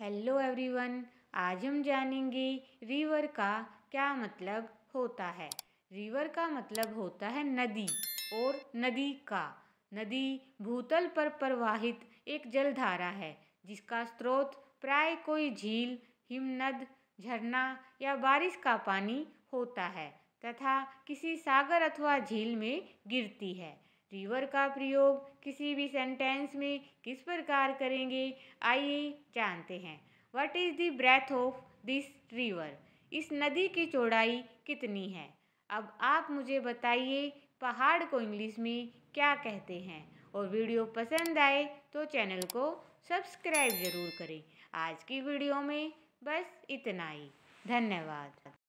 hello everyone आज हम जानेंगे रिवर का क्या मतलब होता है रिवर का मतलब होता है नदी और नदी का नदी भूतल पर प्रवाहित एक जलधारा है जिसका स्रोत प्राय कोई झील हिमनद झरना या बारिश का पानी होता है तथा किसी सागर अथवा झील में गिरती है रिवर का प्रयोग किसी भी सेंटेंस में किस प्रकार करेंगे आइए जानते हैं what is the breath of this river इस नदी की चौड़ाई कितनी है अब आप मुझे बताइए पहाड़ को इंग्लिश में क्या कहते हैं और वीडियो पसंद आए तो चैनल को सब्सक्राइब ज़रूर करें आज की वीडियो में बस इतना ही धन्यवाद